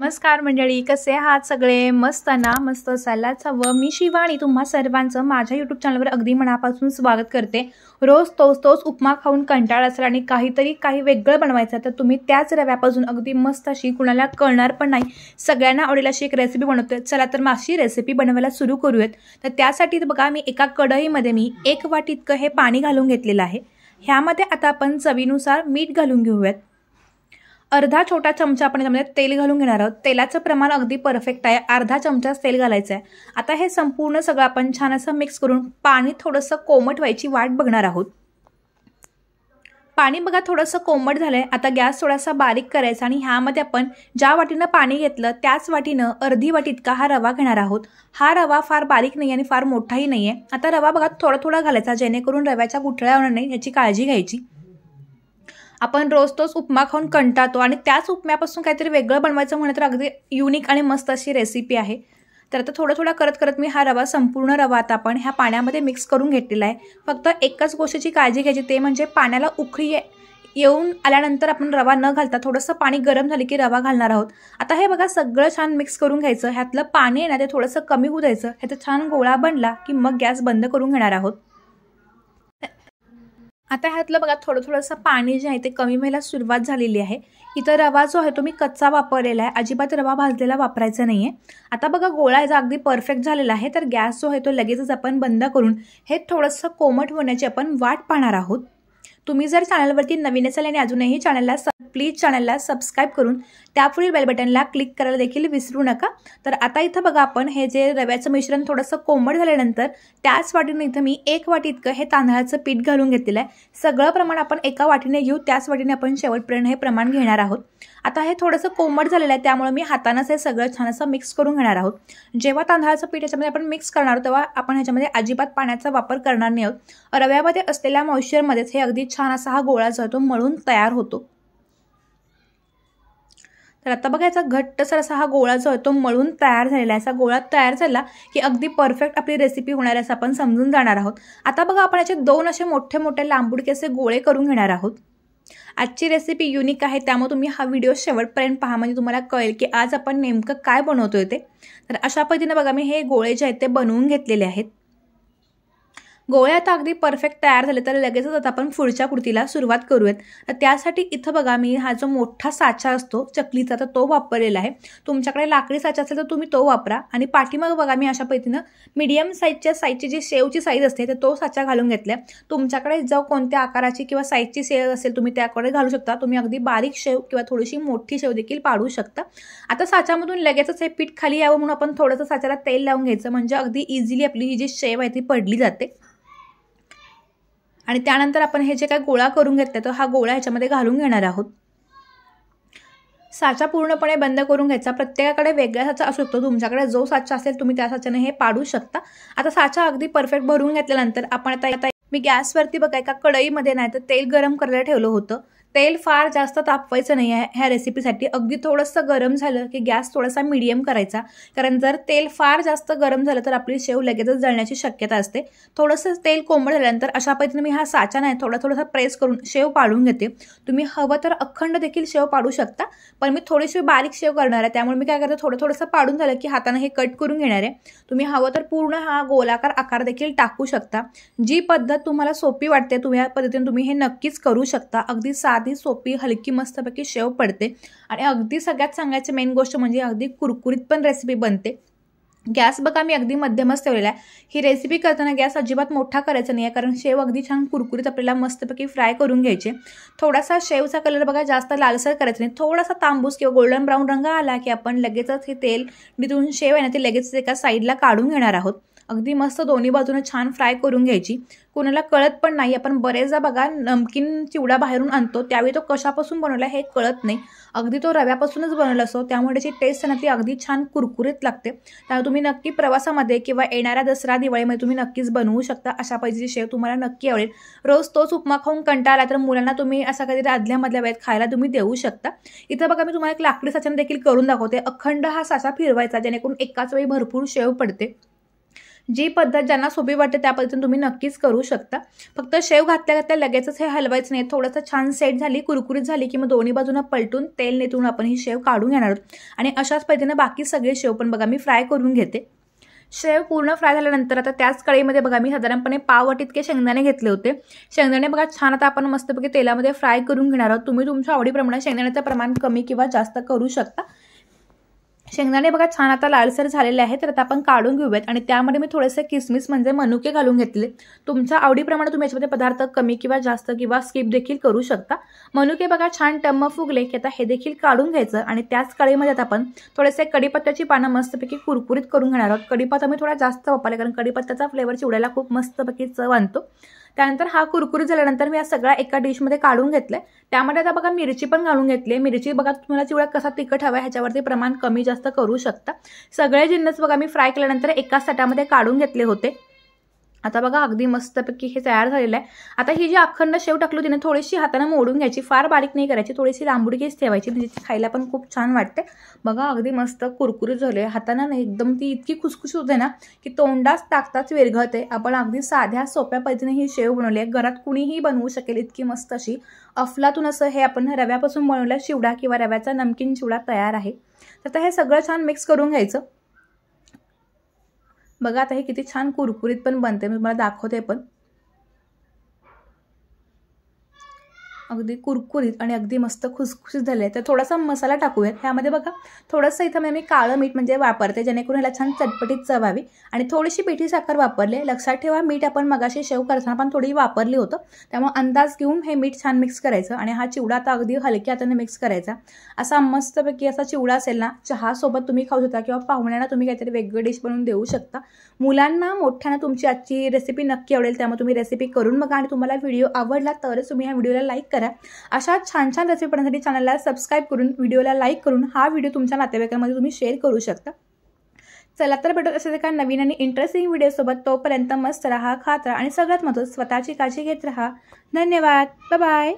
नमस्कार मंडळी कसे आहात सगळे मस्त ना मस्त असायलाच हवं मी शिवाणी तुम्हा सर्वांचं माझ्या यूट्यूब चॅनलवर अगदी मनापासून स्वागत करते रोज तोच तोच उपमा खाऊन कंटाळ असेल आणि काहीतरी काही वेगळं बनवायचं तर तुम्ही त्याच रव्यापासून अगदी मस्त अशी कुणाला कळणार पण नाही सगळ्यांना आवडेल अशी एक रेसिपी बनवते चला तर मग रेसिपी बनवायला सुरू करूयात तर त्यासाठी बघा मी एका कढईमध्ये मी एक वाट इतकं हे पाणी घालून घेतलेलं आहे ह्यामध्ये आता आपण चवीनुसार मीठ घालून घेऊयात अर्धा छोटा चमचा आपण यामध्ये तेल घालून घेणार आहोत तेलाचं प्रमाण अगदी परफेक्ट आहे अर्धा चमचा तेल घालायचं आहे आता हे संपूर्ण सगळं आपण छान असं मिक्स करून पाणी थोडंसं कोमट व्हायची वाट बघणार आहोत पाणी बघा थोडंसं कोमट झालंय आता गॅस थोडासा बारीक करायचा आणि ह्यामध्ये आपण ज्या वाटीनं पाणी घेतलं त्याच वाटीनं अर्धी वाटी इतका हा रवा घेणार आहोत हा रवा फार बारीक नाही आणि फार मोठाही नाही आहे आता रवा बघा थोडा थोडा घालायचा जेणेकरून रव्याच्या गुठळ्या होणार नाही याची काळजी घ्यायची आपण रोज तोच उपमा खाऊन कंटाळतो आणि त्याच उपम्यापासून काहीतरी वेगळं बनवायचं म्हणलं तर अगदी युनिक आणि मस्त अशी रेसिपी आहे तर आता थोडं थोडं करत करत मी हा रवा संपूर्ण रवा आता आपण ह्या पाण्यामध्ये मिक्स करून घेतलेला आहे फक्त एकाच गोष्टीची काळजी घ्यायची ते म्हणजे पाण्याला उखळी येऊन आल्यानंतर आपण रवा न घालता थोडंसं पाणी गरम झाले की रवा घालणार आहोत आता हे बघा सगळं छान मिक्स करून घ्यायचं ह्यातलं पाणी आहे ना ते थोडंसं कमी होऊ द्यायचं ह्याचं छान गोळा बनला की मग गॅस बंद करून घेणार आहोत आता ह्यातलं बघा थोडं थोडंसं पाणी जे आहे ते कमी व्हायला सुरुवात झालेली आहे इथं रवा जो आहे तो मी कच्चा वापरलेला आहे अजिबात रवा भाजलेला वापरायचा नाही आहे आता बघा गोळा याचा अगदी परफेक्ट झालेला आहे तर गॅस जो आहे तो लगेचच आपण बंद करून हे थोडंसं कोमट होण्याची आपण वाट पाहणार आहोत तुम्ही जर चॅनलवरती नवीन असाल आणि अजूनही चॅनलला प्लीज चॅनलला सबस्क्राईब करून त्यापुढील बेल बटनला क्लिक करायला देखील विसरू नका तर आता इथं बघा आपण हे जे रव्याचं मिश्रण थोडंसं कोंबड झाल्यानंतर त्याच वाटीनं इथं मी एक वाटी इतकं हे तांदळाचं पीठ घालून घेतलेलं आहे सगळं प्रमाण आपण एका वाटीने घेऊ त्याच वाटीने आपण शेवटपर्यंत हे प्रमाण घेणार आहोत आता हे थोडंसं कोंबड झालेलं आहे त्यामुळे मी हातानंच हे सगळं छान असं मिक्स करून घेणार आहोत जेव्हा तांदळाचं पीठ याच्यामध्ये आपण मिक्स करणार तेव्हा आपण ह्याच्यामध्ये अजिबात पाण्याचा वापर करणार नाही आहोत रव्यामध्ये असलेल्या मॉइश्चरमध्येच हे अगदी छान असा हा गोळा जो आहे तो मळून तयार होतो तर आता बघा याचा घट्टसर असा हा गोळा जो आहे तो मळून तयार झालेला आहे असा गोळा तयार झाला की अगदी परफेक्ट आपली रेसिपी होणार आहे असं आपण समजून जाणार आहोत आता बघा आपण याचे दोन असे मोठे मोठे लांबुडके असे गोळे करून घेणार आहोत आजची रेसिपी युनिक आहे त्यामुळे तुम्ही हा व्हिडिओ शेवटपर्यंत पहा म्हणजे तुम्हाला कळेल की आज आपण नेमकं काय बनवतोय ते तर अशा पद्धतीनं बघा मी हे गोळे जे आहेत ते बनवून घेतलेले आहेत गोळे आता अगदी परफेक्ट तयार झाले तर लगेचच आता आपण पुढच्या कुर्तीला सुरुवात करूयात तर त्यासाठी इथं बघा मी हा जो मोठा साचा असतो चकलीचा तर तो वापरलेला आहे तुमच्याकडे लाकडी साचा असेल तर तुम्ही तो वापरा आणि पाठीमाग बघा मी अशा पद्धतीनं मीडियम साईजच्या साईजची जी शेवची साईज असते तर तो साचा घालून घेतल्या तुमच्याकडे जो कोणत्या आकाराची किंवा साईजची शेव असेल तुम्ही त्याकडे घालू शकता तुम्ही अगदी बारीक शेव किंवा थोडीशी मोठी शेव देखील पाडू शकता आता साच्यामधून लगेचच हे पीठ खाली यावं म्हणून आपण थोडंसं साच्याला तेल लावून घ्यायचं म्हणजे अगदी इझिली आपली ही जी शेव आहे ती पडली जाते आणि त्यानंतर आपण हे जे काय गोळा करून घेतलाय तो हा गोळा ह्याच्यामध्ये घालून घेणार आहोत साचा पूर्णपणे बंद करून घ्यायचा प्रत्येकाकडे वेगळा साचा असू शकतो तुमच्याकडे जो साचा असेल तुम्ही त्या साच्याने हे पाडू शकता आता साचा अगदी परफेक्ट भरून घेतल्यानंतर आपण आता मी गॅसवरती बघा एका कढईमध्ये नाही तर तेल गरम करायला ठेवलं होतं तेल फार जास्त तापवायचं नाही आहे ह्या रेसिपीसाठी अगदी थोडंसं गरम झालं की गॅस थोडासा मिडियम करायचा कारण जर तेल फार जास्त गरम झालं तर आपली शेव लगेचच जळण्याची शक्यता असते थोडंसं तेल कोंबड झाल्यानंतर अशा पद्धतीने मी हा साचा नाही थोडा थोडासा प्रेस करून शेव पाडून घेते तुम्ही हवं तर अखंड देखील शेव पाडू शकता पण मी थोडीशी बारीक शेव करणार आहे त्यामुळे मी काय करते थोडं थोडंसं पाडून झालं की हाताने हे कट करून घेणार आहे तुम्ही हवं तर पूर्ण हा गोलाकार आकार देखील टाकू शकता जी पद्धत तर तुम्हाला सोपी वाटते तुम्ही या पद्धतीने तुम्ही हे नक्कीच करू शकता अगदी साधी सोपी हलकी मस्तपैकी शेव पडते आणि अगदी सगळ्यात सांगायची मेन गोष्ट म्हणजे अगदी कुरकुरीत पण रेसिपी बनते गॅस बघा मी अगदी मध्यमच ठेवलेला आहे ही रेसिपी करताना गॅस अजिबात मोठा करायचा नाही आहे कारण शेव अगदी छान कुरकुरीत आपल्याला मस्तपैकी फ्राय करून घ्यायचे थोडासा शेवचा कलर बघा जास्त लालसर करायचा नाही थोडासा तांबूस किंवा गोल्डन ब्राऊन रंग आला की आपण लगेचच हे तेल निथून शेव आहे ना ते लगेचच एका साईडला काढून घेणार आहोत अगदी मस्त दोन्ही बाजूने छान फ्राय करून घ्यायची कोणाला कळत पण नाही आपण बरेचदा बघा नमकीन चिवडा बाहेरून आणतो त्यावेळी तो कशापासून बनवला हे कळत नाही अगदी तो रव्यापासूनच बनवला असतो त्यामुळे त्याची टेस्ट आहे ती अगदी छान कुरकुरीत लागते त्यामुळे तुम्ही नक्की प्रवासामध्ये किंवा येणाऱ्या दसरा दिवाळीमध्ये तुम्ही नक्कीच बनवू शकता अशा पाहिजे शेव तुम्हाला नक्की आवडेल रोज तोच उपमा खाऊन कंटाळला तर मुलांना तुम्ही असा कधी आदल्यामधल्या वेळेत खायला तुम्ही देऊ शकता इथं बघा मी तुम्हाला एक लाकडी साचन देखील करून दाखवते अखंड हा साचा फिरवायचा जेणेकरून एकाच वेळी भरपूर शेव पडते जी पद्धत ज्यांना सोपी वाटते त्या पद्धतीने तुम्ही नक्कीच करू शकता फक्त शेव घातल्या घातल्या लगेचच हे हलवायचं नाही थोडंसं छान सेट झाली कुरकुरीत झाली की मग दोन्ही बाजूनं पलटून तेल नेतून आपण ही शेव काढून घेणार आहोत आणि अशाच पद्धतीनं बाकी सगळे शेव पण बघा मी फ्राय करून घेते शेव पूर्ण फ्राय झाल्यानंतर आता त्याच कळीमध्ये बघा मी साधारणपणे पाव इतके शेंगदाणे घेतले होते शेंगदाणे बघा छान आता आपण मस्तपैकी तेलामध्ये फ्राय करून घेणार आहोत तुम्ही तुमच्या आवडीप्रमाणे शेंगदाण्याचं प्रमाण कमी किंवा जास्त करू शकता शेंगदाणे बघा छान आता लालसर झालेले आहेत तर आता आपण काढून घेऊयात आणि त्यामध्ये मी थोडेसे किसमिस म्हणजे मनुके घालून घेतले तुमच्या आवडीप्रमाणे तुम्ही याच्यामध्ये पदार्थ कमी किंवा जास्त किंवा स्किप देखील करू शकता मनुके बघा छान टम्म फुगले की आता हे देखील काढून घ्यायचं आणि त्याच काळीमध्ये आता आपण थोडेसे कडीपत्त्याची पानं मस्तपैकी कुरकुरीत करून घेणार आहोत कडीपत्ता मी थोडा जास्त वापरला कारण कडीपत्त्याचा फ्लेवर चिवडायला खूप मस्तपैकी चव आणतो त्यानंतर हा कुरकुरी झाल्यानंतर मी या सगळा एका डिशमध्ये काढून घेतलाय त्यामध्ये आता बघा मिरची पण घालून घेतली आहे मिरची बघा तुम्हाला चिवडा कसा तिखट हवा ह्याच्यावरती प्रमाण कमी जास्त करू शकता सगळे जिन्नस बघा मी फ्राय केल्यानंतर एकाच सटामध्ये काढून घेतले होते आता बघा अगदी मस्तपैकी हे तयार झालेलं आहे आता ही जी अखंड शेव टाकलो तिने थोडीशी हाताने मोडून घ्यायची फार बारीक नाही करायची थोडीशी लांबुडकीच ठेवायची म्हणजे ती खायला पण खूप छान वाटते बघा अगदी मस्त कुरकुरीत झाले हाताने नाही एकदम ती इतकी खुसखुस होते ना की तोंडाच टाकताच विरघळते आपण अगदी साध्या सोप्या पद्धतीने ही शेव बनवली आहे घरात कुणीही बनवू शकेल इतकी मस्त अशी अफलातून असं हे आपण रव्यापासून बनवलेला शिवडा किंवा रव्याचा नमकीन शिवडा तयार आहे तर हे सगळं छान मिक्स करून घ्यायचं बघा आता हे किती छान कुरकुरीत पण बनते मी तुम्हाला दाखवते पण अगदी कुरकुरीत आणि अगदी मस्त खुसखुशीत झाले आहे तर थोडासा मसाला टाकूयात ह्यामध्ये बघा थोडंसं इथं मी काळं मीठ म्हणजे वापरते जेणेकरून ह्याला छान चटपटीत चवावी आणि थोडीशी पिठी साखर आहे लक्षात ठेवा मीठ आपण मगाशी शेव करताना पण थोडी वापरली होतं त्यामुळे अंदाज घेऊन हे मीठ छान मिक्स करायचं आणि हा चिवडा आता अगदी हलक्या हाताने मिक्स करायचा असा मस्तपैकी असा चिवडा असेल ना चहासोबत तुम्ही खाऊ शकता किंवा पाहुण्यांना तुम्ही काहीतरी वेगळी डिश बनवून देऊ शकता मुलांना मोठ्यानं तुमची आजची रेसिपी नक्की आवडेल त्यामुळे तुम्ही रेसिपी करून बघा आणि तुम्हाला व्हिडिओ आवडला तरच तुम्ही ह्या व्हिडिओला लाईक करा अशा छान छान रेसिपी पाहण्यासाठी चॅनलला सबस्क्राईब करून व्हिडिओला लाईक करून हा व्हिडिओ तुमच्या नातेवाईकांमध्ये तुम्ही शेअर करू शकता चला तर भेटत असेल एका नवीन आणि इंटरेस्टिंग व्हिडिओसोबत तोपर्यंत मस्त राहा खात राहा आणि सगळ्यात महत्त्वाचं स्वतःची काळजी घेत राहा धन्यवाद बाय